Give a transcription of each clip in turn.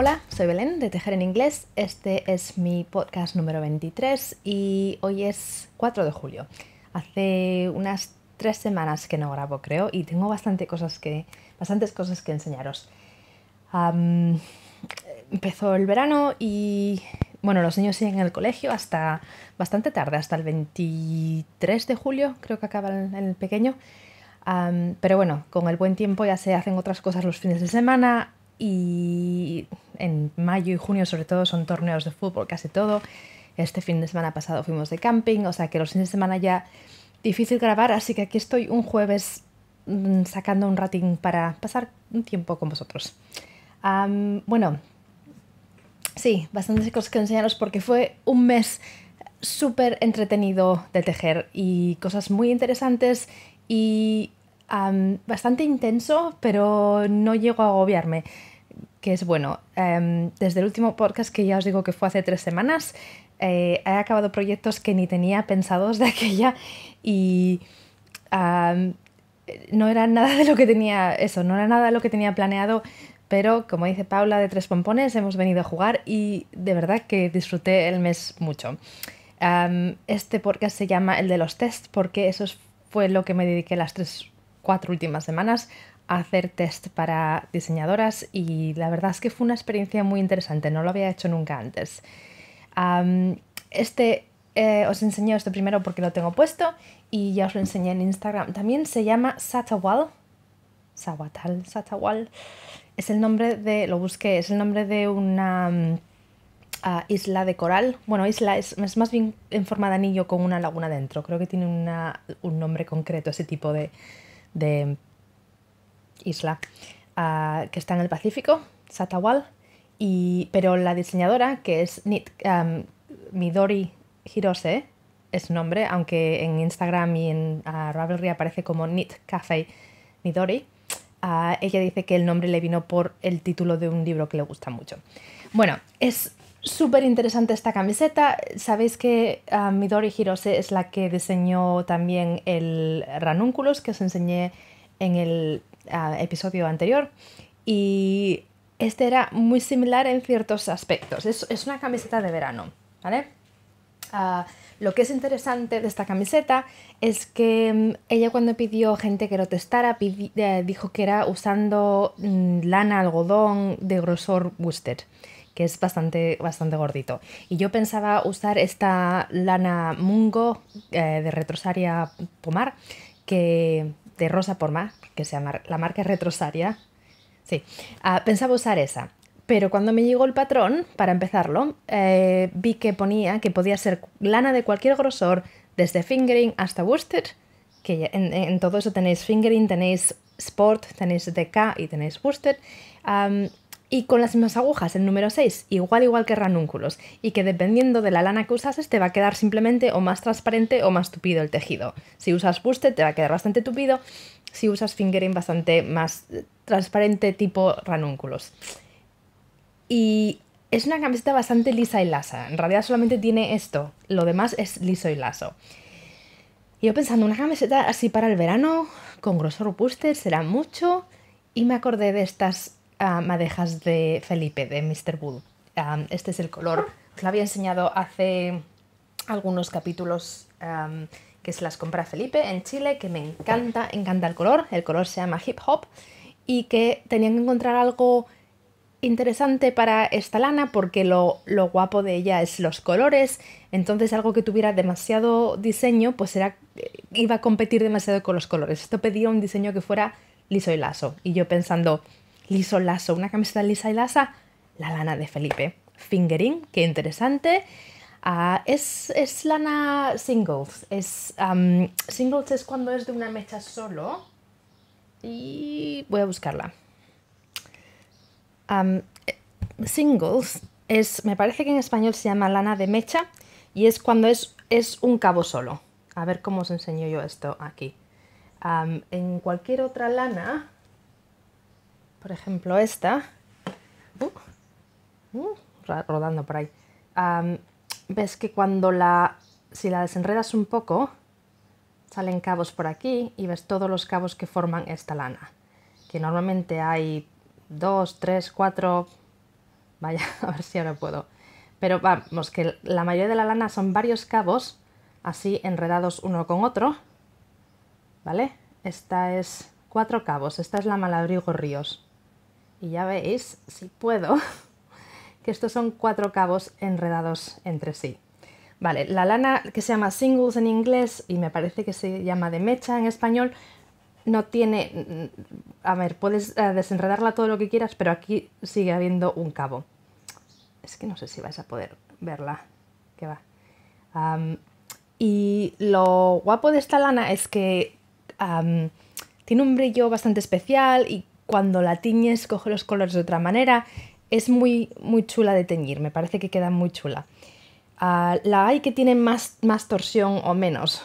Hola, soy Belén de Tejer en Inglés. Este es mi podcast número 23 y hoy es 4 de julio. Hace unas tres semanas que no grabo, creo, y tengo cosas que, bastantes cosas que enseñaros. empezó el verano y, bueno, los niños siguen en el colegio hasta bastante tarde, hasta el 23 de julio, creo que acaba el, pequeño. pero bueno, con el buen tiempo ya se hacen otras cosas los fines de semana, y en mayo y junio sobre todo son torneos de fútbol casi todo. Este fin de semana pasado fuimos de camping, o sea que los fines de semana ya difícil grabar, así que aquí estoy un jueves mm, sacando un rating para pasar un tiempo con vosotros. bueno, sí, bastantes cosas que enseñaros porque fue un mes súper entretenido de tejer y cosas muy interesantes y bastante intenso, pero no llego a agobiarme que es bueno. Em, desde el último podcast, que ya os digo que fue hace tres semanas, eh, he acabado proyectos que ni tenía pensados de aquella y no era nada de lo que tenía eso, no era nada de lo que tenía planeado, pero como dice Paula de Tres Pompones, hemos venido a jugar y de verdad que disfruté el mes mucho. este podcast se llama el de los tests porque eso fue lo que me dediqué las tres, cuatro últimas semanas hacer test para diseñadoras y la verdad es que fue una experiencia muy interesante, no lo había hecho nunca antes. este eh, os enseño este primero porque lo tengo puesto y ya os lo enseñé en Instagram. También se llama Satawal. Sawatal, Satawal. Es el nombre de, lo busqué, es el nombre de una mm, ah, isla de coral. Bueno, isla es, más bien en forma de anillo con una laguna dentro. Creo que tiene un nombre concreto ese tipo de isla ah, que está en el Pacífico, Satawal, y, pero la diseñadora, que es Midori Hirose, es su nombre, aunque en Instagram y en ah, Ravelry aparece como Knit Cafe Midori, ah, ella dice que el nombre le vino por el título de un libro que le gusta mucho. Bueno, es súper interesante esta camiseta. Sabéis que Midori Hirose es la que diseñó también el ranúnculos que os enseñé en el episodio anterior. Y este era muy similar en ciertos aspectos. Es, una camiseta de verano, ¿vale? Ah, lo que es interesante de esta camiseta es que mm, ella cuando pidió gente que lo testara eh, dijo que era usando mm, lana algodón de grosor worsted que es bastante, bastante gordito. Y yo pensaba usar esta lana mungo eh, de retrosaria pomar, que de Rosa por más, que sea la marca Retrosaria. Sí, ah, pensaba usar esa. Pero cuando me llegó el patrón, para empezarlo, eh, vi que ponía que podía ser lana de cualquier grosor, desde fingering hasta worsted, que en, todo eso tenéis fingering, tenéis sport, tenéis DK y tenéis worsted y con las mismas agujas, el número 6, igual igual que ranúnculos, y que dependiendo de la lana que usases te va a quedar simplemente o más transparente o más tupido el tejido. Si usas buste te va a quedar bastante tupido, si usas fingering bastante más eh, transparente tipo ranúnculos. Y es una camiseta bastante lisa y lasa, en realidad solamente tiene esto, lo demás es liso y laso. Y yo pensando, una camiseta así para el verano, con grosor buste, será mucho, y me acordé de estas madejas de Felipe, de Mr. wood este es el color. Os lo había enseñado hace algunos capítulos que se las compra Felipe en Chile, que me encanta, encanta el color. El color se llama Hip Hop y que tenían que encontrar algo interesante para esta lana porque lo, lo, guapo de ella es los colores, entonces algo que tuviera demasiado diseño pues era, iba a competir demasiado con los colores. Esto pedía un diseño que fuera liso y laso y yo pensando, liso lazo, una camiseta lisa y lasa, la lana de Felipe. Fingering, qué interesante. Ah, es, lana singles. Es, singles es cuando es de una mecha solo. Y voy a buscarla. Eh, singles es, me parece que en español se llama lana de mecha y es cuando es, es un cabo solo. A ver cómo os enseño yo esto aquí. en cualquier otra lana por ejemplo, esta. Uh, uh, rodando por ahí. ves que cuando la. Si la desenredas un poco, salen cabos por aquí y ves todos los cabos que forman esta lana. Que normalmente hay dos, tres, cuatro. Vaya, a ver si ahora puedo. Pero vamos, que la mayoría de la lana son varios cabos así enredados uno con otro. ¿Vale? Esta es cuatro cabos. Esta es la Malabrigo Ríos. Y ya veis, si puedo, que estos son cuatro cabos enredados entre sí. Vale, la lana que se llama singles en inglés y me parece que se llama de mecha en español, no tiene... A ver, puedes eh, desenredarla todo lo que quieras, pero aquí sigue habiendo un cabo. Es que no sé si vais a poder verla. Que va. y lo guapo de esta lana es que tiene un brillo bastante especial y cuando la tiñes coge los colores de otra manera. Es muy, muy chula de teñir, me parece que queda muy chula. Ah, la hay que tiene más, torsión o menos.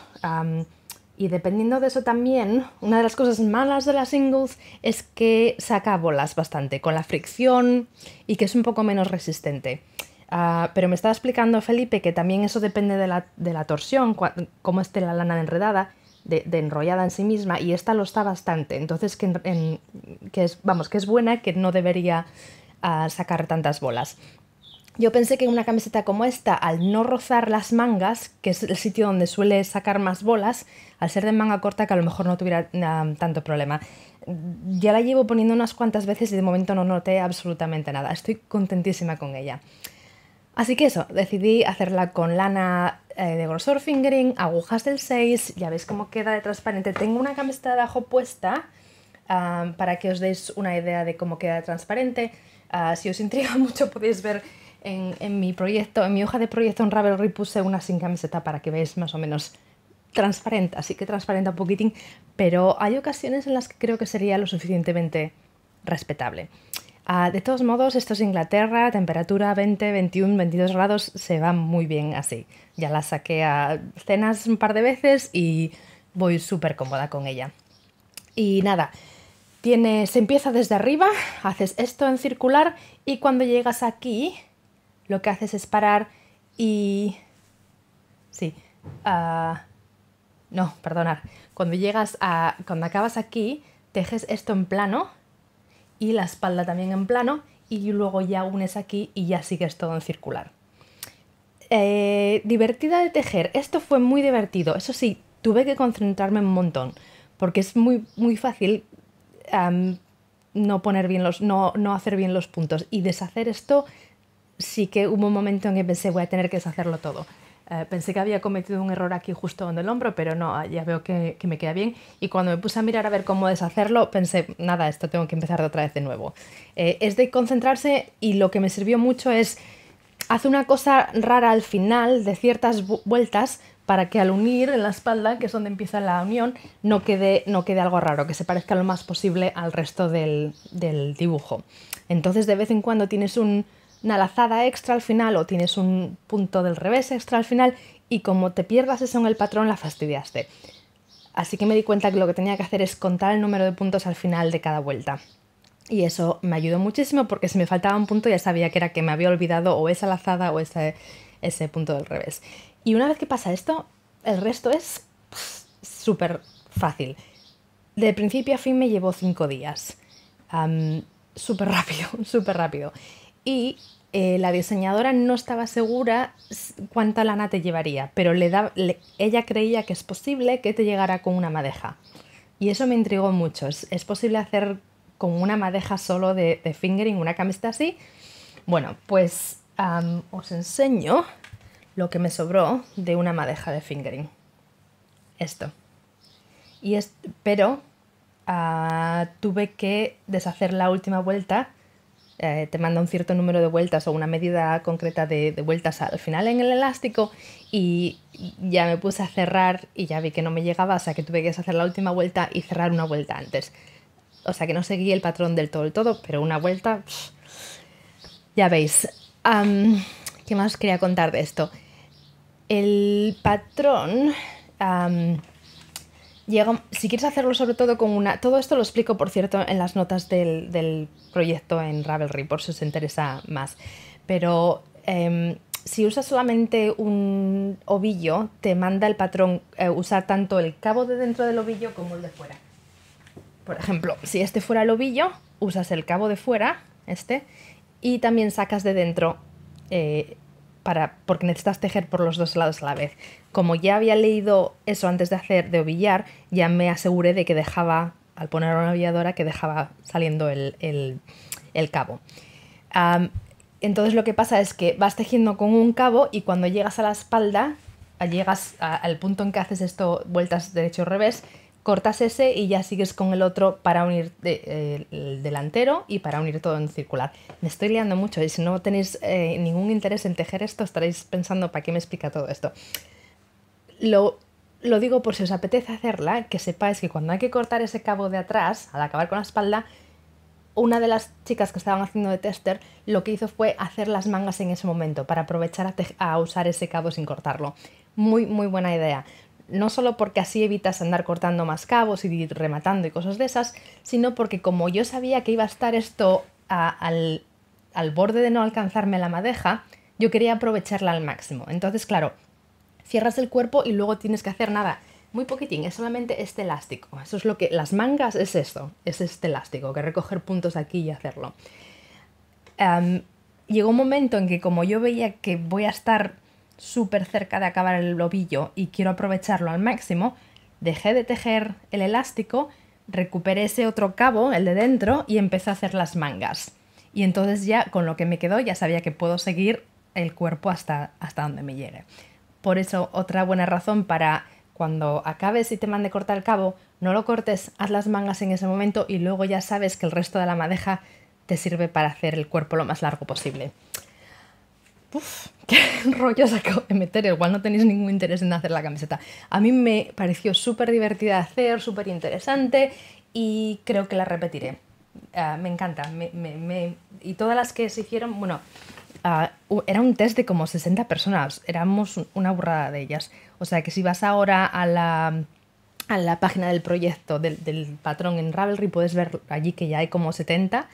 y dependiendo de eso también, una de las cosas malas de las singles es que saca bolas bastante con la fricción y que es un poco menos resistente. Ah, pero me estaba explicando Felipe que también eso depende de la, de la torsión, cómo esté la lana enredada, de, enrollada en sí misma y esta lo está bastante. Entonces, que, es, vamos, que es buena, que no debería ah, sacar tantas bolas. Yo pensé que una camiseta como esta, al no rozar las mangas, que es el sitio donde suele sacar más bolas, al ser de manga corta, que a lo mejor no tuviera ah, tanto problema. Ya la llevo poniendo unas cuantas veces y de momento no noté absolutamente nada. Estoy contentísima con ella. Así que eso, decidí hacerla con lana eh, de grosor fingering, agujas del 6, ya veis cómo queda de transparente. Tengo una camiseta de abajo puesta para que os deis una idea de cómo queda de transparente. Ah, si os intriga mucho podéis ver en, mi proyecto, en mi hoja de proyecto en Ravelry puse una sin camiseta para que veáis más o menos transparente, así que transparente un poquitín, pero hay ocasiones en las que creo que sería lo suficientemente respetable. Ah, de todos modos, esto es Inglaterra, temperatura 20, 21, 22 grados, se va muy bien así. Ya la saqué a cenas un par de veces y voy súper cómoda con ella. Y nada, se empieza desde arriba, haces esto en circular y cuando llegas aquí, lo que haces es parar y... Sí. Ah, no, perdonar. Cuando llegas a... Cuando acabas aquí, tejes esto en plano y la espalda también en plano y luego ya unes aquí y ya sigues todo en circular. Eh, divertida de tejer, esto fue muy divertido, eso sí, tuve que concentrarme un montón porque es muy, muy fácil no poner bien los, no, no hacer bien los puntos y deshacer esto sí que hubo un momento en que pensé voy a tener que deshacerlo todo. Eh, pensé que había cometido un error aquí justo donde el hombro, pero no, ah, ya veo que, me queda bien. Y cuando me puse a mirar a ver cómo deshacerlo, pensé, nada, esto tengo que empezar de otra vez de nuevo. Eh, es de concentrarse y lo que me sirvió mucho es, hace una cosa rara al final de ciertas vueltas para que al unir en la espalda, que es donde empieza la unión, no quede, no quede algo raro, que se parezca lo más posible al resto del dibujo. Entonces de vez en cuando tienes un una lazada extra al final o tienes un punto del revés extra al final y como te pierdas eso en el patrón la fastidiaste. Así que me di cuenta que lo que tenía que hacer es contar el número de puntos al final de cada vuelta. Y eso me ayudó muchísimo porque si me faltaba un punto ya sabía que era que me había olvidado o esa lazada o ese, ese punto del revés. Y una vez que pasa esto, el resto es súper fácil. De principio a fin me llevó cinco días. súper rápido, súper rápido y eh, la diseñadora no estaba segura cuánta lana te llevaría, pero ella creía que es posible que te llegara con una madeja. Y eso me intrigó mucho. ¿Es, posible hacer con una madeja solo de, fingering una camiseta así? Bueno, pues os enseño lo que me sobró de una madeja de fingering. Esto. pero ah, tuve que deshacer la última vuelta eh, te manda un cierto número de vueltas o una medida concreta de, vueltas al final en el elástico y ya me puse a cerrar y ya vi que no me llegaba, o sea que tuve que hacer la última vuelta y cerrar una vuelta antes. O sea que no seguí el patrón del todo, el todo, pero una vuelta... ya veis. ¿Qué más quería contar de esto? El patrón si quieres hacerlo sobre todo con una... Todo esto lo explico, por cierto, en las notas del, proyecto en Ravelry, por si os interesa más. Pero em, si usas solamente un ovillo, te manda el patrón eh, usar tanto el cabo de dentro del ovillo como el de fuera. Por ejemplo, si este fuera el ovillo, usas el cabo de fuera, este, y también sacas de dentro eh, porque necesitas tejer por los dos lados a la vez. Como ya había leído eso antes de hacer de ovillar, ya me aseguré de que dejaba, al poner una ovilladora, que dejaba saliendo el, el, cabo. entonces lo que pasa es que vas tejiendo con un cabo y cuando llegas a la espalda, llegas al punto en que haces esto vueltas derecho o revés, cortas ese y ya sigues con el otro para unir eh, el delantero y para unir todo en circular. Me estoy liando mucho y si no tenéis eh, ningún interés en tejer esto, estaréis pensando para qué me explica todo esto. Lo, lo digo por si os apetece hacerla, que sepáis que cuando hay que cortar ese cabo de atrás, al acabar con la espalda, una de las chicas que estaban haciendo de tester lo que hizo fue hacer las mangas en ese momento para aprovechar a usar ese cabo sin cortarlo. Muy, muy buena idea no solo porque así evitas andar cortando más cabos y rematando y cosas de esas, sino porque como yo sabía que iba a estar esto al, borde de no alcanzarme la madeja, yo quería aprovecharla al máximo. Entonces, claro, cierras el cuerpo y luego tienes que hacer nada. Muy poquitín, es solamente este elástico. Eso es lo que. Las mangas es esto, es este elástico, que recoger puntos aquí y hacerlo. llegó un momento en que, como yo veía que voy a estar súper cerca de acabar el lobillo y quiero aprovecharlo al máximo, dejé de tejer el elástico, recuperé ese otro cabo, el de dentro, y empecé a hacer las mangas. Y entonces ya con lo que me quedó ya sabía que puedo seguir el cuerpo hasta, hasta donde me llegue. Por eso otra buena razón para cuando acabes y te mande cortar el cabo, no lo cortes, haz las mangas en ese momento y luego ya sabes que el resto de la madeja te sirve para hacer el cuerpo lo más largo posible. Uf, qué rollo saco de meter, igual no tenéis ningún interés en hacer la camiseta. A mí me pareció súper divertida de hacer, súper interesante y creo que la repetiré. Ah, me encanta, y todas las que se hicieron, bueno, ah, era un test de como 60 personas, éramos una burrada de ellas. O sea que si vas ahora a la, a la página del proyecto, del, del, patrón en Ravelry, puedes ver allí que ya hay como 70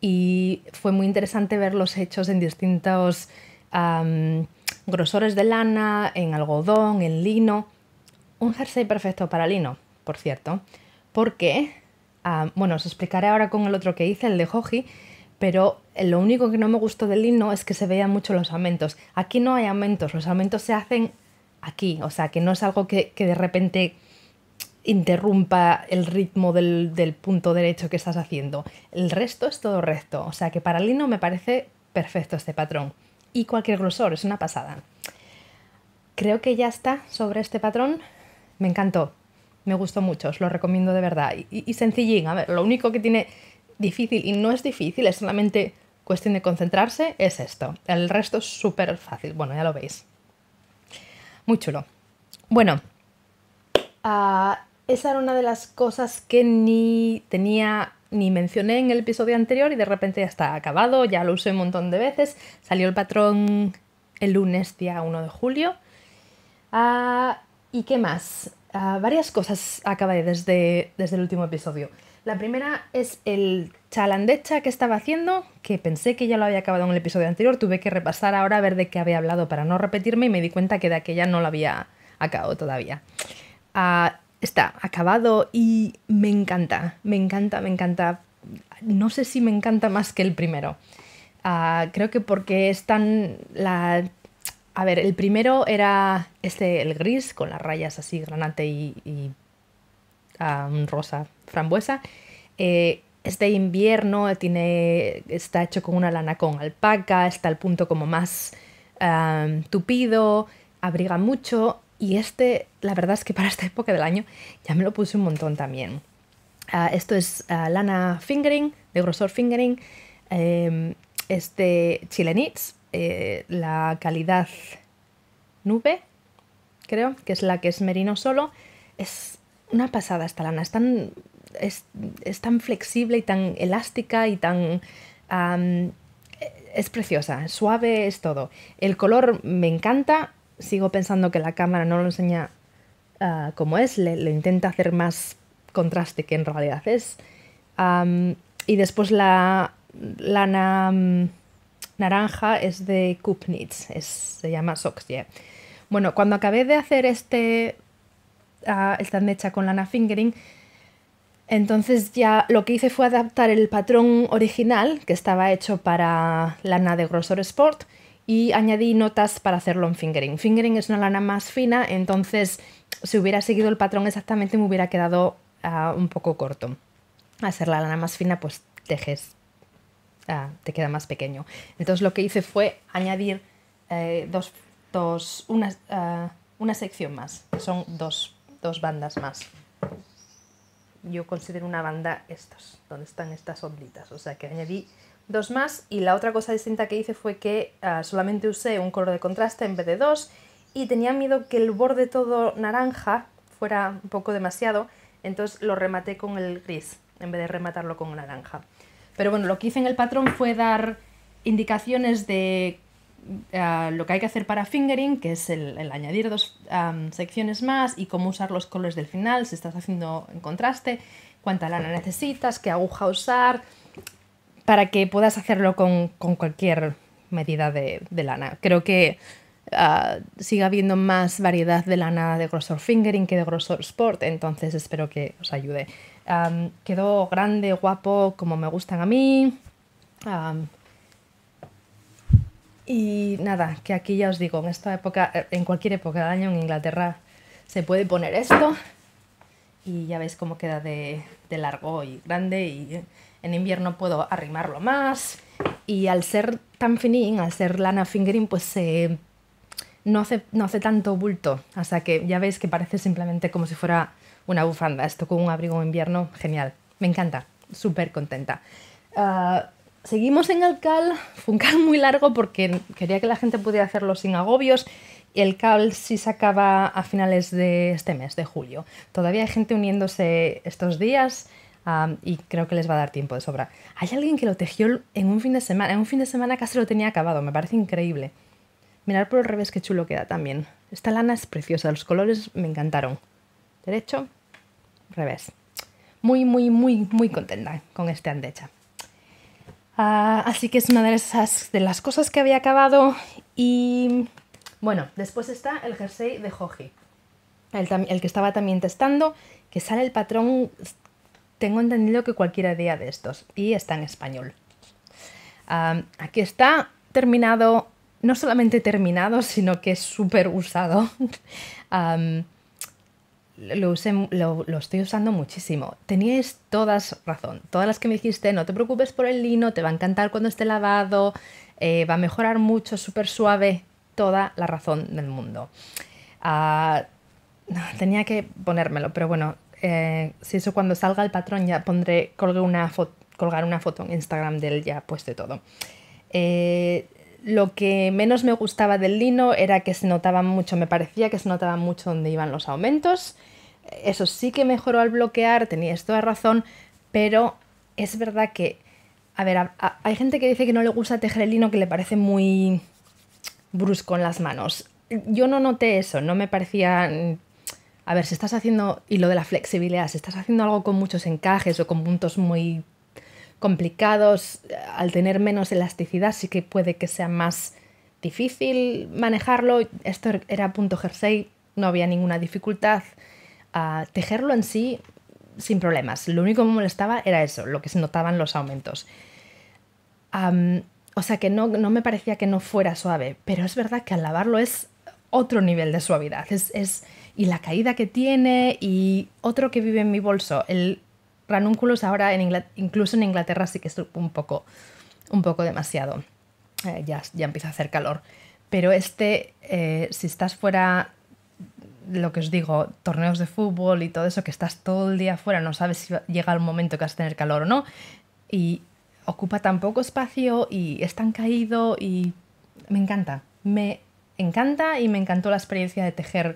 y fue muy interesante ver los hechos en distintos grosores de lana, en algodón, en lino. Un jersey perfecto para lino, por cierto. Porque, qué? bueno, os explicaré ahora con el otro que hice, el de Hoji, pero lo único que no me gustó del lino es que se veían mucho los aumentos. Aquí no hay aumentos, los aumentos se hacen aquí, o sea, que no es algo que, de repente interrumpa el ritmo del, del, punto derecho que estás haciendo. El resto es todo recto, o sea que para Lino me parece perfecto este patrón y cualquier grosor, es una pasada. Creo que ya está sobre este patrón. Me encantó, me gustó mucho, os lo recomiendo de verdad. Y, sencillín, a ver, lo único que tiene difícil y no es difícil, es solamente cuestión de concentrarse, es esto. El resto es súper fácil, bueno, ya lo veis. Muy chulo. Bueno, ah, esa era una de las cosas que ni tenía ni mencioné en el episodio anterior y de repente ya está acabado, ya lo usé un montón de veces. Salió el patrón el lunes, día 1 de julio. Ah, ¿Y qué más? Ah, varias cosas acabé desde, desde el último episodio. La primera es el chalandecha que estaba haciendo, que pensé que ya lo había acabado en el episodio anterior, tuve que repasar ahora a ver de qué había hablado para no repetirme y me di cuenta que de aquella no lo había acabado todavía. Ah, está acabado y me encanta, me encanta, me encanta. No sé si me encanta más que el primero. Ah, creo que porque es tan... La... A ver, el primero era este, el gris, con las rayas así, granate y, ah, rosa frambuesa. Eh, este invierno, tiene, está hecho con una lana con alpaca, está al punto como más ah, tupido, abriga mucho y este, la verdad es que para esta época del año ya me lo puse un montón también. Ah, esto es ah, lana fingering, de grosor fingering. Em, este Chile eh, la calidad nube, creo, que es la que es merino solo. Es una pasada esta lana, es tan, es, tan flexible y tan elástica y tan... E, es preciosa, suave es todo. El color me encanta, sigo pensando que la cámara no lo enseña ah, como es, le, intenta hacer más contraste que en realidad es. y después la lana mm, naranja es de Kupnitz, se llama Soxie. Bueno, cuando acabé de hacer este, ah, stand hecha con lana fingering, entonces ya lo que hice fue adaptar el patrón original que estaba hecho para lana de grosor sport y añadí notas para hacerlo en fingering. Fingering es una lana más fina, entonces si hubiera seguido el patrón exactamente me hubiera quedado ah, un poco corto. Hacer la lana más fina pues tejes, ah, te queda más pequeño. Entonces lo que hice fue añadir eh, dos, dos una, ah, una, sección más, que son dos, dos bandas más. Yo considero una banda estas, donde están estas onditas, o sea que añadí dos más y la otra cosa distinta que hice fue que ah, solamente usé un color de contraste en vez de dos y tenía miedo que el borde todo naranja fuera un poco demasiado, entonces lo rematé con el gris en vez de rematarlo con naranja. Pero bueno, lo que hice en el patrón fue dar indicaciones de ah, lo que hay que hacer para fingering, que es el, añadir dos ah, secciones más y cómo usar los colores del final, si estás haciendo en contraste, cuánta lana necesitas, qué aguja usar, para que puedas hacerlo con, cualquier medida de, lana. Creo que siga ah, sigue habiendo más variedad de lana de grosor fingering que de grosor sport, entonces espero que os ayude. quedó grande, guapo, como me gustan a mí. y nada, que aquí ya os digo, en esta época, eh, en cualquier época del año en Inglaterra se puede poner esto y ya veis cómo queda de, de largo y grande y en invierno puedo arrimarlo más. Y al ser tan finín, al ser lana fingering, pues no, hace, no hace tanto bulto. hasta que ya veis que parece simplemente como si fuera una bufanda. Esto con un abrigo en invierno, genial. Me encanta, súper contenta. Ah, seguimos en el cal fue un cal muy largo porque quería que la gente pudiera hacerlo sin agobios y el cal sí se acaba a finales de este mes, de julio. Todavía hay gente uniéndose estos días y creo que les va a dar tiempo de sobra. Hay alguien que lo tejió en un fin de semana, en un fin de semana casi lo tenía acabado, me parece increíble. Mirar por el revés qué chulo queda también. Esta lana es preciosa, los colores me encantaron. Derecho, revés. Muy, muy, muy, muy contenta con este andecha. Ah, así que es una de esas de las cosas que había acabado. Y bueno, después está el jersey de Joji. el que estaba también testando, que sale el patrón tengo entendido que cualquier día de estos y está en español. aquí está terminado, no solamente terminado, sino que es súper usado. lo, lo, estoy usando muchísimo. Teníais todas razón. Todas las que me dijiste, no te preocupes por el lino, te va a encantar cuando esté lavado, eh, va a mejorar mucho, súper suave. Toda la razón del mundo. Ah, tenía que ponérmelo, pero bueno, eh, si eso cuando salga el patrón ya pondré, colgué una colgar una foto en Instagram del ya pues de todo. Eh, lo que menos me gustaba del lino era que se notaba mucho, me parecía que se notaba mucho donde iban los aumentos. Eso sí que mejoró al bloquear, tenías toda razón, pero es verdad que, a ver, hay gente que dice que no le gusta tejer el lino, que le parece muy brusco en las manos. Yo no noté eso, no me parecía a ver, si estás haciendo, y lo de la flexibilidad, si estás haciendo algo con muchos encajes o con puntos muy complicados, al tener menos elasticidad sí que puede que sea más difícil manejarlo. Esto era punto jersey, no había ninguna dificultad. a tejerlo en sí, sin problemas. Lo único que me molestaba era eso, lo que se notaban los aumentos. o sea que no, me parecía que no fuera suave, pero es verdad que al lavarlo es otro nivel de suavidad. es y la caída que tiene y otro que vive en mi bolso. El es ahora en incluso en Inglaterra sí que es un poco, un poco demasiado. Eh, ya, ya empieza a hacer calor. Pero este, eh, si estás fuera, lo que os digo, torneos de fútbol y todo eso, que estás todo el día fuera, no sabes si llega el momento que vas a tener calor o no, y ocupa tan poco espacio y es tan caído y me encanta. Me encanta y me encantó la experiencia de tejer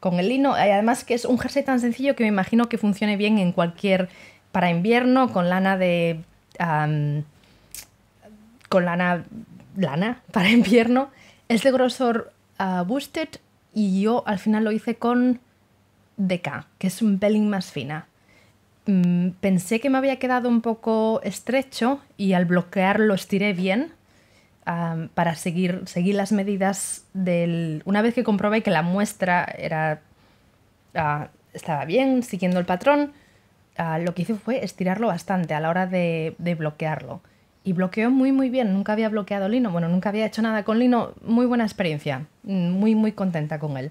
con el lino. Además que es un jersey tan sencillo que me imagino que funcione bien en cualquier para invierno con lana de con lana lana para invierno. Es de grosor ah, boosted y yo al final lo hice con DK, que es un pelín más fina. Mm, pensé que me había quedado un poco estrecho y al bloquear lo estiré bien para seguir, las medidas del... Una vez que comprobé que la muestra era, ah, estaba bien, siguiendo el patrón, ah, lo que hice fue estirarlo bastante a la hora de, bloquearlo. Y bloqueó muy muy bien, nunca había bloqueado Lino, bueno, nunca había hecho nada con Lino, muy buena experiencia, muy muy contenta con él.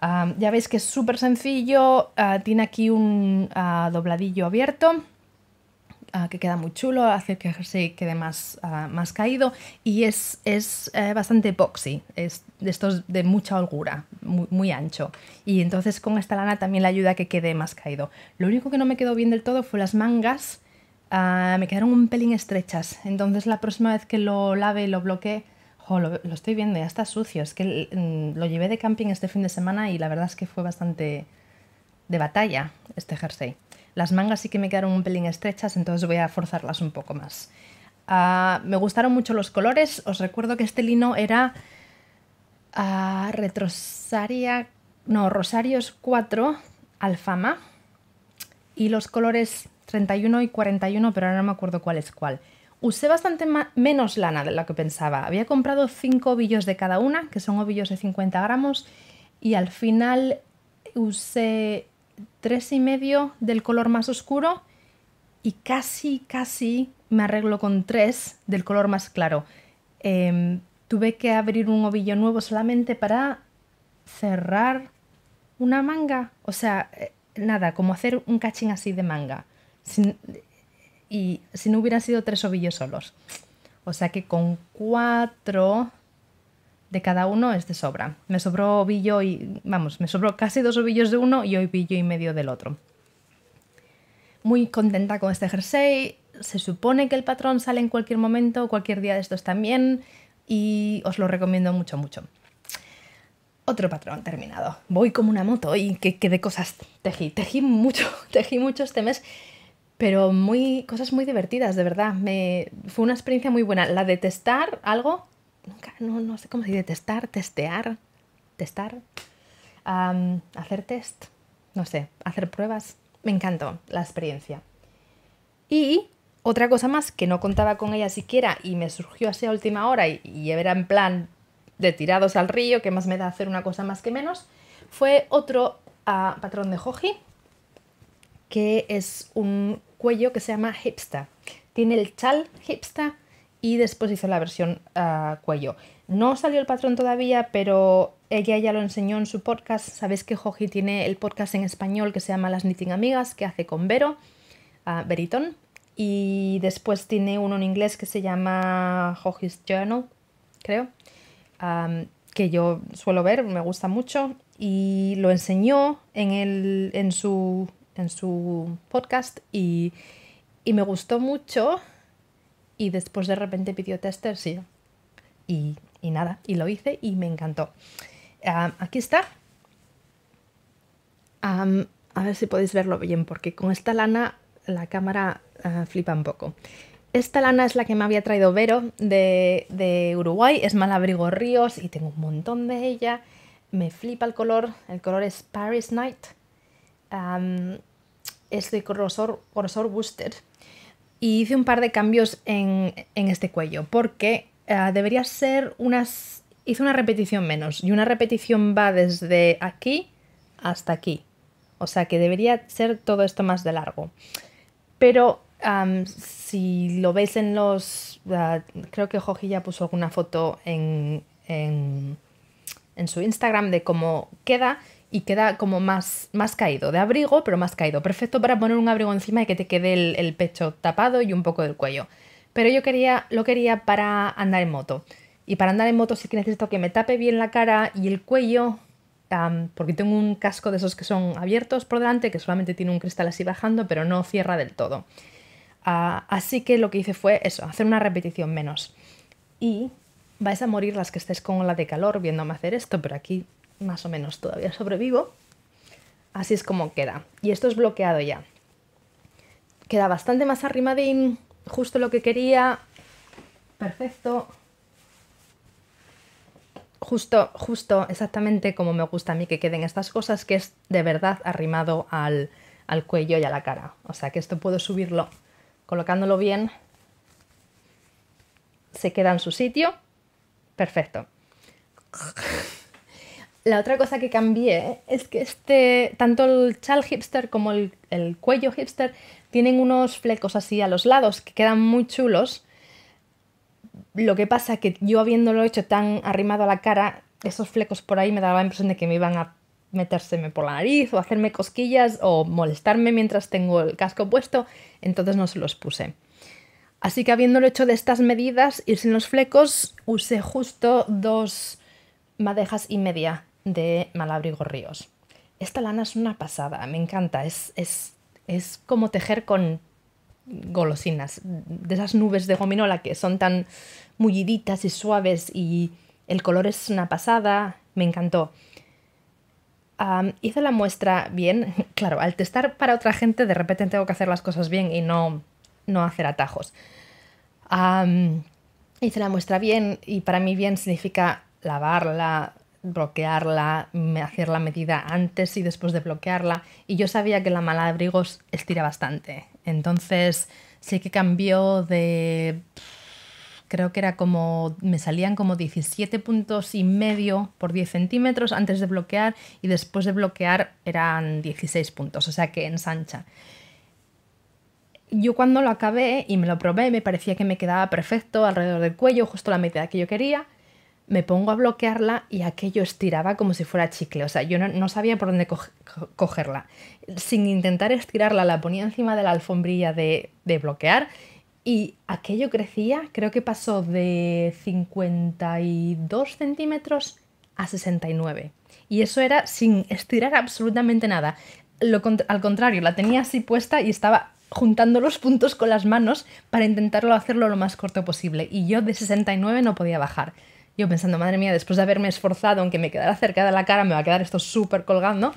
ya veis que es súper sencillo, ah, tiene aquí un dobladillo abierto Ah, que queda muy chulo, hace que el jersey quede más, ah, más caído y es, es eh, bastante boxy, es de estos de mucha holgura, muy, ancho. Y entonces con esta lana también le ayuda a que quede más caído. Lo único que no me quedó bien del todo fue las mangas, ah, me quedaron un pelín estrechas, entonces la próxima vez que lo lave y lo bloquee, lo, lo, estoy viendo, ya está sucio. Es que mm, lo llevé de camping este fin de semana y la verdad es que fue bastante de batalla este jersey. Las mangas sí que me quedaron un pelín estrechas, entonces voy a forzarlas un poco más. Ah, me gustaron mucho los colores. Os recuerdo que este lino era ah, Retrosaria. No, Rosarios 4 Alfama. Y los colores 31 y 41, pero ahora no me acuerdo cuál es cuál. Usé bastante menos lana de la que pensaba. Había comprado 5 ovillos de cada una, que son ovillos de 50 gramos. Y al final usé tres y medio del color más oscuro y casi, casi me arreglo con tres del color más claro. Em, tuve que abrir un ovillo nuevo solamente para cerrar una manga. O sea, eh, nada, como hacer un cachín así de manga. y si no hubieran sido tres ovillos solos. O sea que con cuatro de cada uno es de sobra. Me sobró ovillo y, vamos, me sobró casi dos ovillos de uno y ovillo y medio del otro. Muy contenta con este jersey. Se supone que el patrón sale en cualquier momento, cualquier día de estos también, y os lo recomiendo mucho, mucho. Otro patrón terminado. Voy como una moto y que, de cosas tejí. Tejí mucho, tejí mucho este mes pero muy cosas muy divertidas, de verdad. Me, fue una experiencia muy buena. La de testar algo nunca, no, sé cómo decir testar, testear, testar, hacer test, no sé, hacer pruebas. Me encantó la experiencia. Y otra cosa más que no contaba con ella siquiera y me surgió así a última hora y, era en plan de tirados al río, que más me da hacer una cosa más que menos, fue otro ah, patrón de Hoji, que es un cuello que se llama Hipster. Tiene el chal hipsta y después hizo la versión ah, cuello. No salió el patrón todavía, pero ella ya lo enseñó en su podcast. Sabéis que Joji tiene el podcast en español que se llama Las Knitting Amigas, que hace con Vero, uh, Y después tiene uno en inglés que se llama Joji's Journal, creo, que yo suelo ver, me gusta mucho. Y lo enseñó en, el, su, en su podcast y, y me gustó mucho y después de repente pidió tester, sí. Y, y nada, y lo hice y me encantó. aquí está. a ver si podéis verlo bien, porque con esta lana la cámara ah, flipa un poco. Esta lana es la que me había traído Vero de, de Uruguay, es Malabrigo Ríos y tengo un montón de ella. Me flipa el color, el color es Paris Night. es de grosor, booster y hice un par de cambios en, este cuello porque eh, debería ser unas... hice una repetición menos y una repetición va desde aquí hasta aquí. O sea que debería ser todo esto más de largo. Pero si lo veis en los... Eh, creo que Joji ya puso alguna foto en, en su Instagram de cómo queda y queda como más, más caído, de abrigo, pero más caído. Perfecto para poner un abrigo encima y que te quede el, pecho tapado y un poco del cuello. Pero yo quería, lo quería para andar en moto. Y para andar en moto sí que necesito que me tape bien la cara y el cuello, porque tengo un casco de esos que son abiertos por delante, que solamente tiene un cristal así bajando, pero no cierra del todo. Ah, así que lo que hice fue eso, hacer una repetición menos. Y vais a morir las que estéis con la de calor viéndome hacer esto, pero aquí más o menos todavía sobrevivo. Así es como queda. Y esto es bloqueado ya. Queda bastante más arrimadín, justo lo que quería. Perfecto. Justo, justo, exactamente como me gusta a mí que queden estas cosas, que es de verdad arrimado al, al cuello y a la cara. O sea que esto puedo subirlo colocándolo bien. Se queda en su sitio. Perfecto. La otra cosa que cambié es que este, tanto el chal hipster como el, cuello hipster tienen unos flecos así a los lados que quedan muy chulos. Lo que pasa que yo habiéndolo hecho tan arrimado a la cara, esos flecos por ahí me daba la impresión de que me iban a metérseme por la nariz o hacerme cosquillas o molestarme mientras tengo el casco puesto, entonces no se los puse. Así que habiéndolo hecho de estas medidas y sin los flecos, usé justo dos madejas y media de Malabrigo Ríos. Esta lana es una pasada, me encanta, es, es, como tejer con golosinas, de esas nubes de gominola que son tan mulliditas y suaves y el color es una pasada, me encantó. hice la muestra bien, claro, al testar para otra gente de repente tengo que hacer las cosas bien y no, no hacer atajos. hice la muestra bien y para mí bien significa lavarla, bloquearla, hacer la medida antes y después de bloquearla. Y yo sabía que la mala de abrigos estira bastante. Entonces sé que cambió de... Creo que era como... Me salían como 17 puntos y medio por 10 centímetros antes de bloquear y después de bloquear eran 16 puntos. O sea que ensancha. Yo cuando lo acabé y me lo probé me parecía que me quedaba perfecto alrededor del cuello, justo la medida que yo quería me pongo a bloquearla y aquello estiraba como si fuera chicle. O sea, yo no, sabía por dónde cogerla. Sin intentar estirarla, la ponía encima de la alfombrilla de, de bloquear y aquello crecía. Creo que pasó de 52 centímetros a 69. Y eso era sin estirar absolutamente nada. al contrario, la tenía así puesta y estaba juntando los puntos con las manos para intentarlo hacerlo lo más corto posible. Y yo de 69 no podía bajar. Yo pensando, madre mía, después de haberme esforzado, aunque me quedara cerca de la cara, me va a quedar esto súper colgando.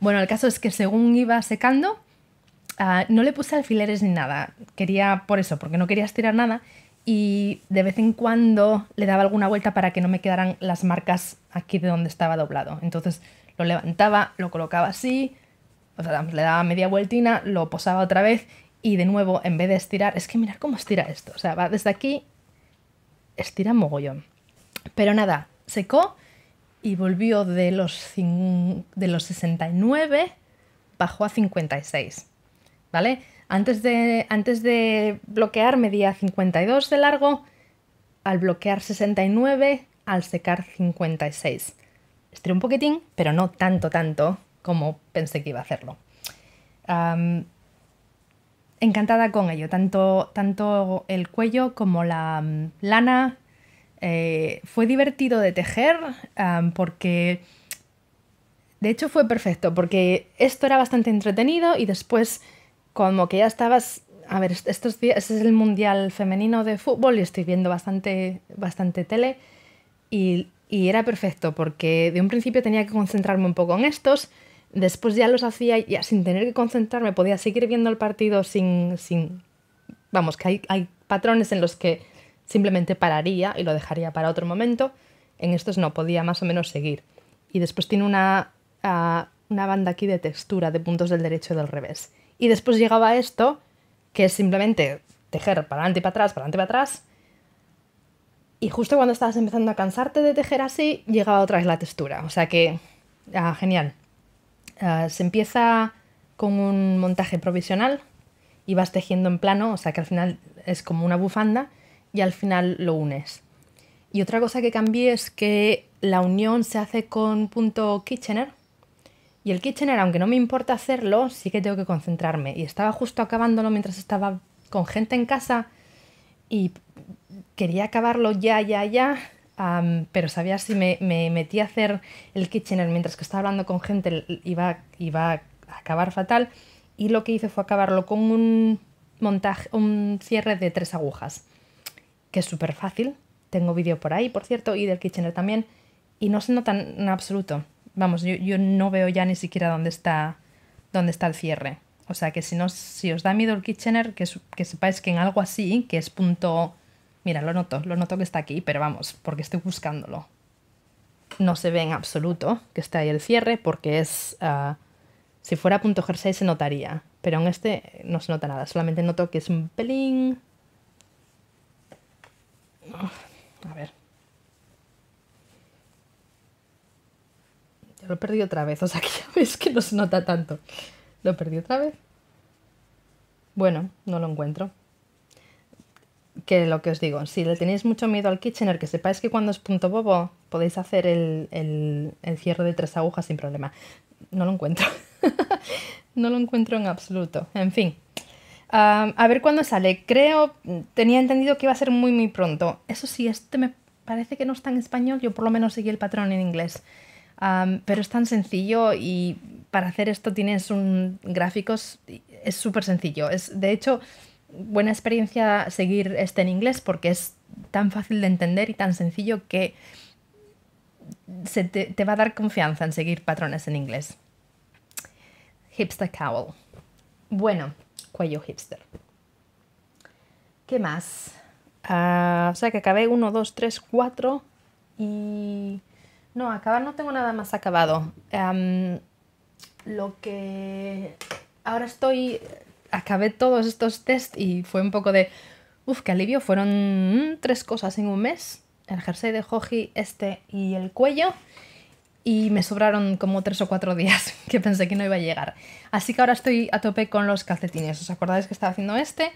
Bueno, el caso es que según iba secando, ah, no le puse alfileres ni nada. Quería, por eso, porque no quería estirar nada. Y de vez en cuando le daba alguna vuelta para que no me quedaran las marcas aquí de donde estaba doblado. Entonces lo levantaba, lo colocaba así, o sea, le daba media vueltina, lo posaba otra vez y de nuevo, en vez de estirar, es que mirar cómo estira esto. O sea, va desde aquí, estira mogollón. Pero nada, secó y volvió de los, 69, bajó a 56. ¿Vale? Antes de, bloquear medía 52 de largo, al bloquear 69, al secar 56. Estiré un poquitín, pero no tanto, tanto como pensé que iba a hacerlo. encantada con ello, tanto, el cuello como la mm, lana eh, fue divertido de tejer porque... De hecho fue perfecto porque esto era bastante entretenido y después como que ya estabas... A ver, estos días, este es el Mundial Femenino de Fútbol y estoy viendo bastante, bastante tele y, era perfecto porque de un principio tenía que concentrarme un poco en estos, después ya los hacía ya sin tener que concentrarme, podía seguir viendo el partido sin... sin vamos, que hay patrones en los que simplemente pararía y lo dejaría para otro momento. En estos no, podía más o menos seguir. Y después tiene ah, una, banda aquí de textura de puntos del derecho y del revés. Y después llegaba esto, que es simplemente tejer para adelante y para atrás, para adelante y para atrás. Y justo cuando estabas empezando a cansarte de tejer así, llegaba otra vez la textura. O sea que, ah, genial. Ah, se empieza con un montaje provisional y vas tejiendo en plano, o sea que al final es como una bufanda y al final lo unes. Y otra cosa que cambié es que la unión se hace con punto Kitchener. Y el Kitchener, aunque no me importa hacerlo, sí que tengo que concentrarme. Y estaba justo acabándolo mientras estaba con gente en casa y quería acabarlo ya, ya, ya. pero sabía si me, me, metí a hacer el Kitchener mientras que estaba hablando con gente iba, iba a acabar fatal. Y lo que hice fue acabarlo con un montaje, un cierre de tres agujas que es súper fácil. Tengo vídeo por ahí, por cierto, y del Kitchener también. Y no se nota en absoluto. Vamos, yo, no veo ya ni siquiera dónde está, dónde está el cierre. O sea que si, no, si os da miedo el Kitchener, que, que sepáis que en algo así, que es punto... Mira, lo noto, lo noto que está aquí, pero vamos, porque estoy buscándolo. No se ve en absoluto que está ahí el cierre, porque es... Ah, si fuera punto jersey se notaría, pero en este no se nota nada, solamente noto que es un pelín Ah, a ver. Ya lo he perdido otra vez, o sea que ya veis que no se nota tanto. ¿Lo perdido otra vez? Bueno, no lo encuentro. Que lo que os digo, si le tenéis mucho miedo al Kitchener, que sepáis que cuando es punto bobo podéis hacer el cierre de tres agujas sin problema. No lo encuentro. no lo encuentro en absoluto. En fin, a ver cuándo sale. Creo, tenía entendido que iba a ser muy, muy pronto. Eso sí, este me parece que no está en español. Yo por lo menos seguí el patrón en inglés. pero es tan sencillo y para hacer esto tienes un gráficos. Es súper sencillo. de hecho, buena experiencia seguir este en inglés porque es tan fácil de entender y tan sencillo que te, te va a dar confianza en seguir patrones en inglés. Hipster Cowl. Bueno, cuello hipster. ¿Qué más? Ah, o sea que acabé 1, 2, 3, 4 y... No, acabar no tengo nada más acabado. lo que... Ahora estoy... Acabé todos estos test y fue un poco de... Uf, qué alivio. Fueron mm, tres cosas en un mes. El jersey de Joji, este y el cuello y me sobraron como tres o cuatro días que pensé que no iba a llegar. Así que ahora estoy a tope con los calcetines. ¿Os acordáis que estaba haciendo este?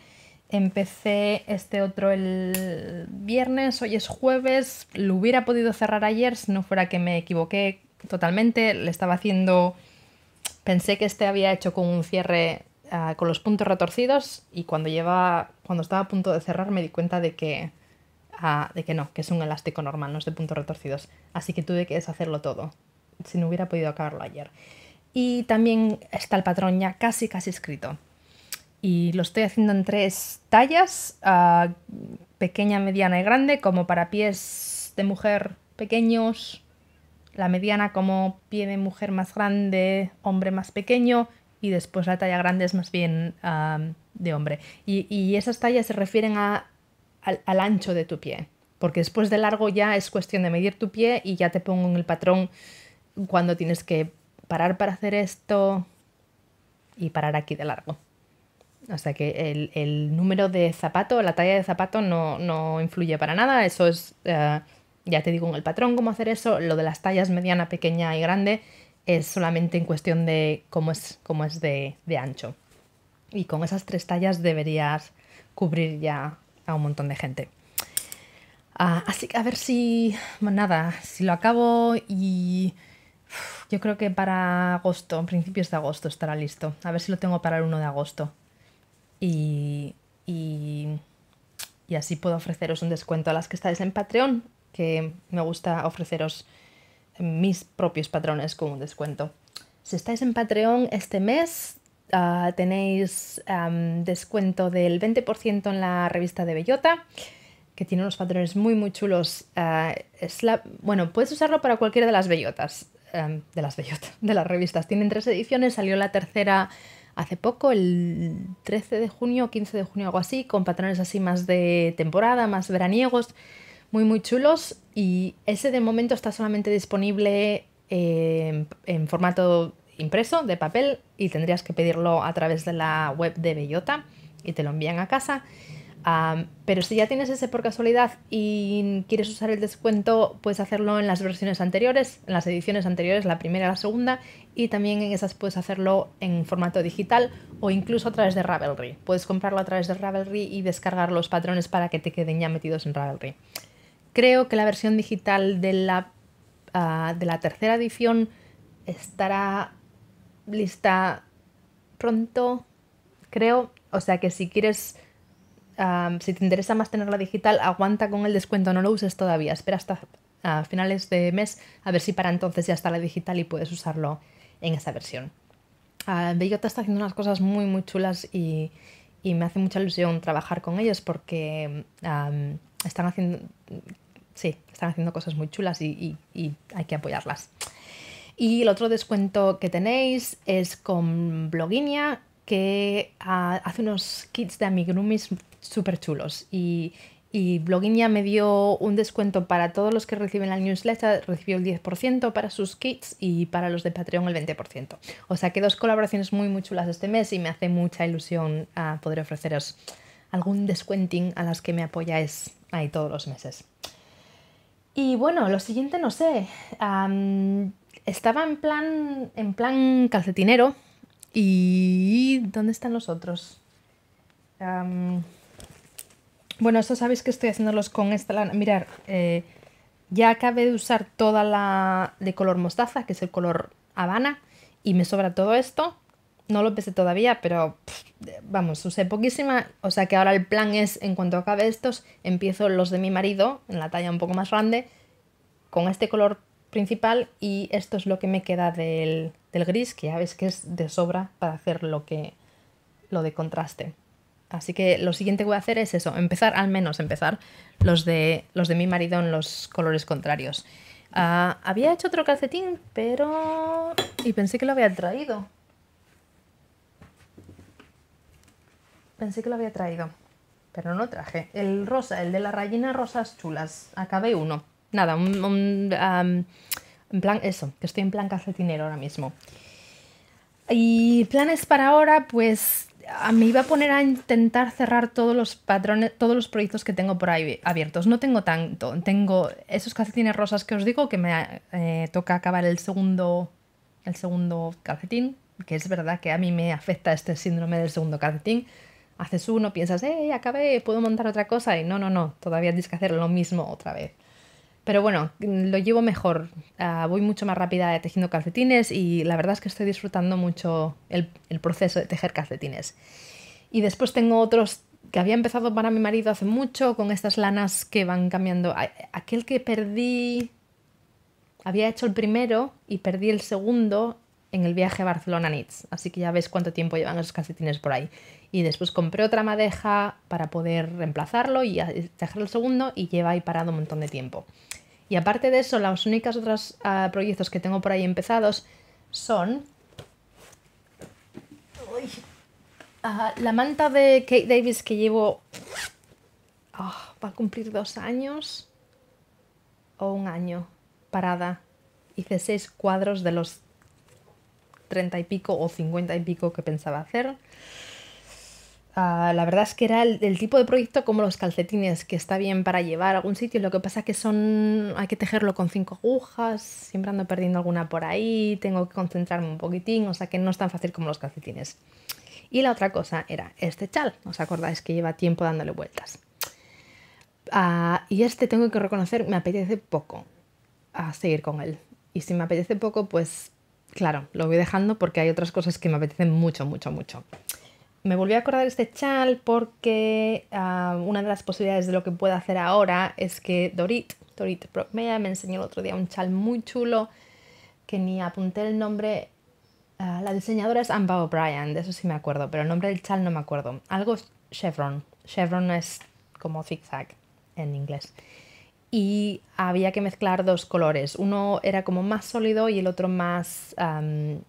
Empecé este otro el viernes, hoy es jueves. Lo hubiera podido cerrar ayer si no fuera que me equivoqué totalmente. Le estaba haciendo... Pensé que este había hecho con un cierre ah, con los puntos retorcidos y cuando, lleva... cuando estaba a punto de cerrar me di cuenta de que de que no, que es un elástico normal, no es de puntos retorcidos. Así que tuve que deshacerlo todo, si no hubiera podido acabarlo ayer. Y también está el patrón ya casi, casi escrito. Y lo estoy haciendo en tres tallas, ah, pequeña, mediana y grande, como para pies de mujer pequeños, la mediana como pie de mujer más grande, hombre más pequeño, y después la talla grande es más bien ah, de hombre. y esas tallas se refieren a al, ancho de tu pie. Porque después de largo ya es cuestión de medir tu pie y ya te pongo en el patrón cuando tienes que parar para hacer esto y parar aquí de largo. O sea que el, número de zapato, la talla de zapato no, no influye para nada. Eso es, eh, ya te digo en el patrón cómo hacer eso. Lo de las tallas mediana, pequeña y grande es solamente en cuestión de cómo es, cómo es de ancho. Y con esas tres tallas deberías cubrir ya a un montón de gente. Ah, así que a ver si, nada, si lo acabo y yo creo que para agosto, principios de agosto estará listo. A ver si lo tengo para el 1 de agosto. Y, y, y así puedo ofreceros un descuento a las que estáis en Patreon, que me gusta ofreceros mis propios patrones con un descuento. Si estáis en Patreon este mes, Ah, tenéis descuento del 20% en la revista de Bellota, que tiene unos patrones muy, muy chulos. Ah, bueno, puedes usarlo para cualquiera de las bellotas, de las bellotas, de las revistas. Tienen tres ediciones, salió la tercera hace poco, el 13 de junio, 15 de junio, algo así, con patrones así más de temporada, más veraniegos, muy, muy chulos. Y ese de momento está solamente disponible eh, en formato impreso de papel y tendrías que pedirlo a través de la web de Bellota y te lo envían a casa. pero si ya tienes ese por casualidad y quieres usar el descuento, puedes hacerlo en las versiones anteriores, en las ediciones anteriores, la primera y la segunda, y también en esas puedes hacerlo en formato digital o incluso a través de Ravelry. Puedes comprarlo a través de Ravelry y descargar los patrones para que te queden ya metidos en Ravelry. Creo que la versión digital de la, ah, de la tercera edición estará lista pronto, creo. O sea que si quieres, si te interesa más tenerla digital, aguanta con el descuento, no lo uses todavía. Espera hasta finales de mes a ver si para entonces ya está la digital y puedes usarlo en esa versión. Ah, Bellota está haciendo unas cosas muy, muy chulas y, me hace mucha ilusión trabajar con ellos porque están haciendo sí, están haciendo cosas muy chulas y hay que apoyarlas. Y el otro descuento que tenéis es con Bloginia, que ah, hace unos kits de amigurumis súper chulos. Y, y Bloginia me dio un descuento para todos los que reciben la newsletter, recibió el 10% para sus kits y para los de Patreon el 20%. O sea que dos colaboraciones muy, muy chulas este mes y me hace mucha ilusión ah, poder ofreceros algún descuenting a las que me apoyáis ahí todos los meses. Y bueno, lo siguiente no sé estaba en plan, en plan calcetinero. ¿Y dónde están los otros? bueno, esto sabéis que estoy haciéndolos con esta lana. Mirar, eh, ya acabé de usar toda la de color mostaza, que es el color habana, y me sobra todo esto. No lo pesé todavía, pero vamos, usé poquísima. O sea que ahora el plan es, en cuanto acabe estos, empiezo los de mi marido, en la talla un poco más grande, con este color principal y esto es lo que me queda del, gris, que ya ves que es de sobra para hacer lo, que, lo de contraste. Así que lo siguiente que voy a hacer es eso, empezar, al menos empezar, los de, los de mi marido en los colores contrarios. Ah, había hecho otro calcetín, pero... y pensé que lo había traído. Pensé que lo había traído, pero no traje. El rosa, el de la rayina rosas chulas. Acabé uno nada, un, en plan eso, que estoy en plan calcetinero ahora mismo. Y planes para ahora, pues ah, me iba a poner a intentar cerrar todos los patrones, todos los proyectos que tengo por ahí abiertos. No tengo tanto, tengo esos calcetines rosas que os digo que me eh, toca acabar el segundo, el segundo calcetín, que es verdad que a mí me afecta este síndrome del segundo calcetín. Haces uno, piensas, eh, acabé, puedo montar otra cosa y no, no, no, todavía tienes que hacer lo mismo otra vez. Pero bueno, lo llevo mejor. Ah, voy mucho más rápida tejiendo calcetines y la verdad es que estoy disfrutando mucho el proceso de tejer calcetines. Y después tengo otros que había empezado para mi marido hace mucho con estas lanas que van cambiando. Aquel que perdí, había hecho el primero y perdí el segundo en el viaje a Barcelona Nits, así que ya ves cuánto tiempo llevan esos casetines por ahí. Y después compré otra madeja para poder reemplazarlo y dejar el segundo y lleva ahí parado un montón de tiempo. Y aparte de eso, los únicos otros ah, proyectos que tengo por ahí empezados son ah, la manta de Kate Davis que llevo ah, va a cumplir dos años o un año parada. Hice seis cuadros de los Treinta y pico o cincuenta y pico que pensaba hacer. Ah, la verdad es que era el, tipo de proyecto como los calcetines, que está bien para llevar a algún sitio, lo que pasa que son hay que tejerlo con cinco agujas, siempre ando perdiendo alguna por ahí, tengo que concentrarme un poquitín, o sea que no es tan fácil como los calcetines. Y la otra cosa era este chal, ¿os acordáis que lleva tiempo dándole vueltas? Ah, y este tengo que reconocer, me apetece poco a seguir con él. Y si me apetece poco, pues Claro, lo voy dejando porque hay otras cosas que me apetecen mucho, mucho, mucho. Me volví a acordar de este chal porque ah, una de las posibilidades de lo que puedo hacer ahora es que Dorit, Dorit Procmea, me enseñó el otro día un chal muy chulo que ni apunté el nombre. Ah, la diseñadora es Amba O'Brien, de eso sí me acuerdo, pero el nombre del chal no me acuerdo. Algo chevron. Chevron es como zigzag en inglés y había que mezclar dos colores. Uno era como más sólido y el otro más, más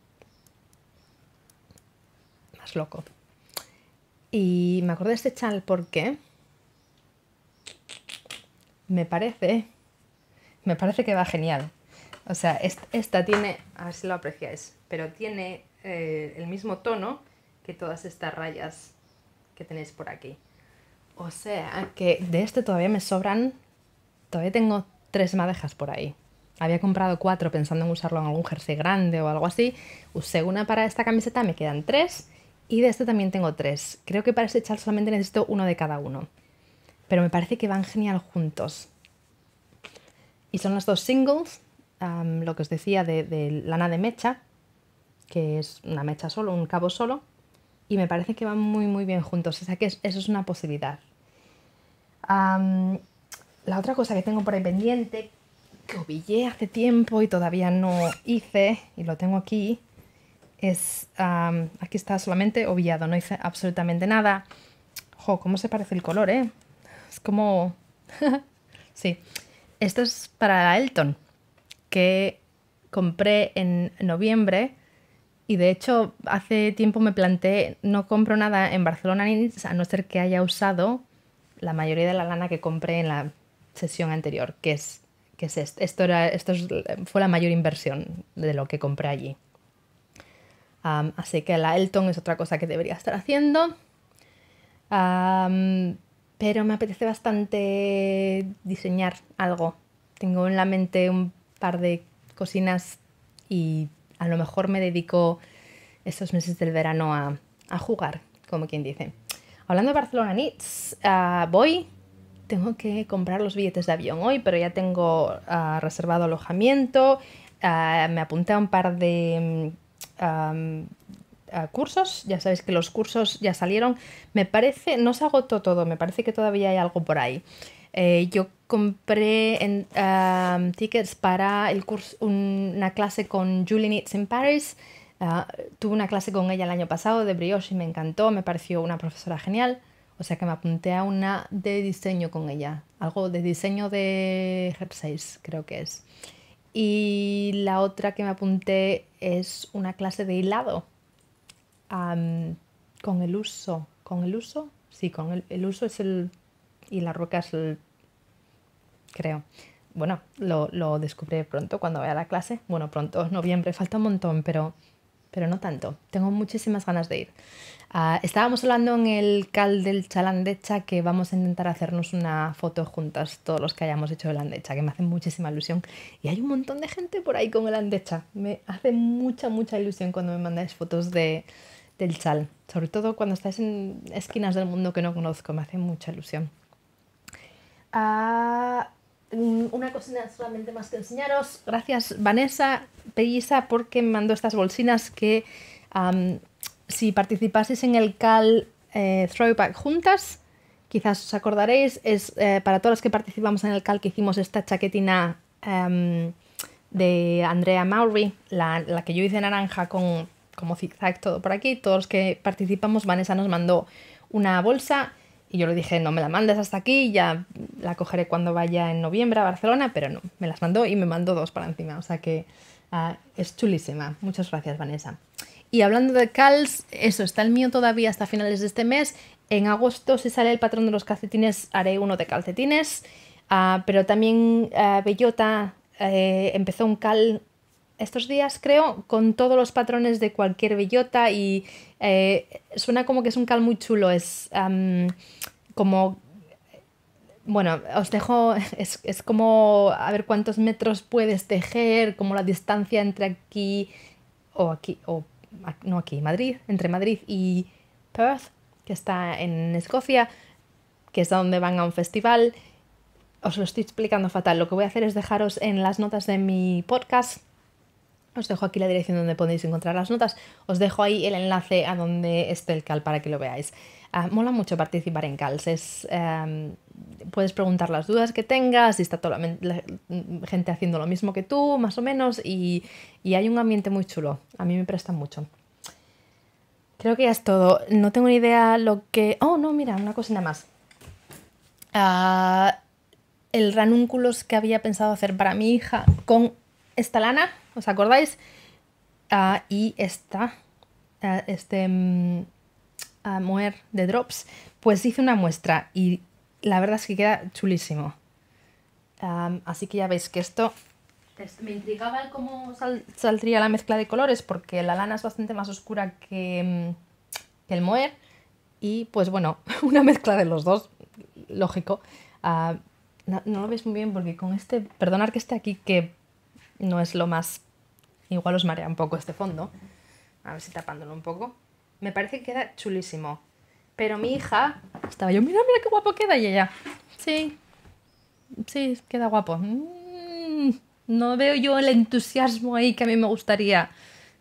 loco. Y me acordé de este chal porque me parece, me parece que va genial. O sea, esta tiene, a ver si lo apreciáis, pero tiene eh, el mismo tono que todas estas rayas que tenéis por aquí. O sea, que de este todavía me sobran Todavía tengo tres madejas por ahí. Había comprado cuatro pensando en usarlo en algún jersey grande o algo así. Usé una para esta camiseta, me quedan tres. Y de este también tengo tres. Creo que para este chal solamente necesito uno de cada uno. Pero me parece que van genial juntos. Y son los dos singles, lo que os decía de, lana de mecha, que es una mecha solo, un cabo solo. Y me parece que van muy, muy bien juntos. O sea que eso es una posibilidad la otra cosa que tengo por ahí pendiente, que ovillé hace tiempo y todavía no hice, y lo tengo aquí, es... aquí está solamente ovillado, no hice absolutamente nada. Jo, cómo se parece el color, ¿eh? Es como... sí. Esto es para Elton, que compré en noviembre y de hecho hace tiempo me planteé no compro nada en Barcelona a no ser que haya usado la mayoría de la lana que compré en la sesión anterior, que es, que es esto. era, esto fue la mayor inversión de lo que compré allí. así que la Elton es otra cosa que debería estar haciendo. pero me apetece bastante diseñar algo. Tengo en la mente un par de cocinas y a lo mejor me dedico estos meses del verano a, jugar, como quien dice. Hablando de Barcelona nits ah, voy tengo que comprar los billetes de avión hoy, pero ya tengo ah, reservado alojamiento, ah, me apunté a un par de mm, ah, cursos, ya sabéis que los cursos ya salieron, me parece, no se agotó todo, me parece que todavía hay algo por ahí. Eh, yo compré tickets para el curso, una clase con Julie Needs in Paris. tuve una clase con ella el año pasado de brioche y me encantó, me pareció una profesora genial. O sea que me apunté a una de diseño con ella, algo de diseño de jerseys creo que es. Y la otra que me apunté es una clase de hilado con el uso. ¿Con el uso? Sí, con el, el uso es el... y la rueca es el... creo bueno, lo, lo, descubriré pronto cuando vaya a la clase. Bueno, pronto, noviembre, falta un montón, pero pero no tanto. Tengo muchísimas ganas de ir. Ah, estábamos hablando en el cal del Chalandecha que vamos a intentar hacernos una foto juntas, todos los que hayamos hecho el Andecha, que me hace muchísima ilusión. Y hay un montón de gente por ahí con el Andecha. Me hace mucha, mucha ilusión cuando me mandáis fotos de, del Chal, sobre todo cuando estáis en esquinas del mundo que no conozco, me hace mucha ilusión. Ah, Mm, una cocina solamente más que enseñaros. Gracias Vanessa Pelliza porque me mandó estas bolsinas que si participaseis en el CAL eh, Throwback Juntas, quizás os acordaréis, es eh, para todos los que participamos en el CAL que hicimos esta chaquetina em, de Andrea Maury, la, la, que yo hice naranja con como zigzag todo por aquí, todos los que participamos, Vanessa nos mandó una bolsa y yo le dije, no me la mandes hasta aquí, ya la cogeré cuando vaya en noviembre a Barcelona, pero no, me las mandó y me mandó dos para encima, o sea que ah, es chulísima. Muchas gracias, Vanessa. Y hablando de calz, eso, está el mío todavía hasta finales de este mes. En agosto, si sale el patrón de los calcetines, haré uno de calcetines, ah, pero también ah, Bellota eh, empezó un cal estos días creo con todos los patrones de cualquier bellota y eh, suena como que es un cal muy chulo, es como... Bueno, os dejo, es, como a ver cuántos metros puedes tejer, como la distancia entre aquí o aquí, o no aquí, Madrid, entre Madrid y Perth, que está en Escocia, que es donde van a un festival. Os lo estoy explicando fatal. Lo que voy a hacer es dejaros en las notas de mi podcast os dejo aquí la dirección donde podéis encontrar las notas. Os dejo ahí el enlace a donde esté el CAL para que lo veáis. Ah, mola mucho participar en CAL em, puedes preguntar las dudas que tengas, si está toda mm, gente haciendo lo mismo que tú, más o menos, y, hay un ambiente muy chulo. A mí me presta mucho. Creo que ya es todo. No tengo ni idea lo que... Oh, no, mira, una cosina más. Ah, el ranúnculos que había pensado hacer para mi hija con esta lana ¿Os acordáis? Ah, y esta, ah, este um, mm, ah, moer de drops, pues hice una muestra y la verdad es que queda chulísimo. así que ya veis que esto me intrigaba cómo saldría la mezcla de colores porque la lana es bastante más oscura que, mm, el moer y pues bueno, una mezcla de los dos, lógico. no, lo veis muy bien porque con este, perdonar que esté aquí que no es lo más Igual os marea un poco este fondo. A ver si tapándolo un poco. Me parece que queda chulísimo. Pero mi hija estaba yo, mira, mira qué guapo queda. Y ella, sí, sí, queda guapo. Mm, no veo yo el entusiasmo ahí que a mí me gustaría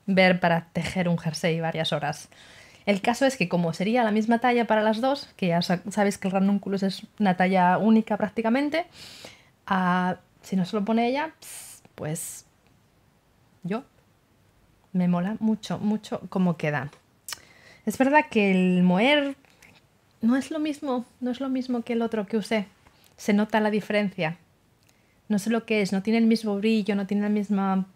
ver para tejer un jersey varias horas. El caso es que como sería la misma talla para las dos, que ya sabéis que el ranúnculus es una talla única prácticamente, ah, si no se lo pone ella, pues yo me mola mucho, mucho cómo queda. Es verdad que el moer no es lo mismo, no es lo mismo que el otro que usé. Se nota la diferencia. No sé lo que es, no tiene el mismo brillo, no tiene la misma...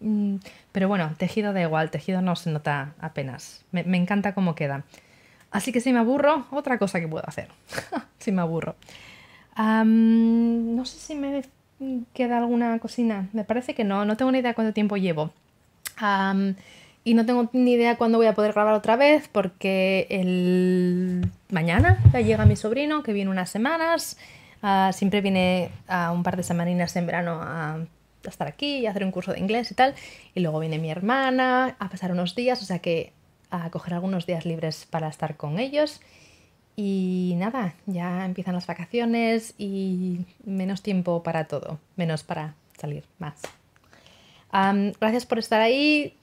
Mm, pero bueno, tejido da igual, tejido no se nota apenas. Me, encanta cómo queda. Así que si me aburro, otra cosa que puedo hacer. si me aburro. no sé si me queda alguna cocina. Me parece que no, no tengo ni idea cuánto tiempo llevo. y no tengo ni idea cuándo voy a poder grabar otra vez porque el mañana ya llega mi sobrino que viene unas semanas. Ah, siempre viene a ah, un par de semaninas en verano a, estar aquí y hacer un curso de inglés y tal. Y luego viene mi hermana a pasar unos días, o sea que a coger algunos días libres para estar con ellos. Y nada, ya empiezan las vacaciones y menos tiempo para todo, menos para salir más. gracias por estar ahí.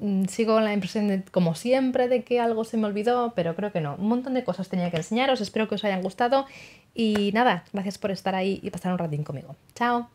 Mm, sigo con la impresión, como siempre, de que algo se me olvidó, pero creo que no. Un montón de cosas tenía que enseñaros, espero que os hayan gustado. Y nada, gracias por estar ahí y pasar un ratín conmigo. Chao.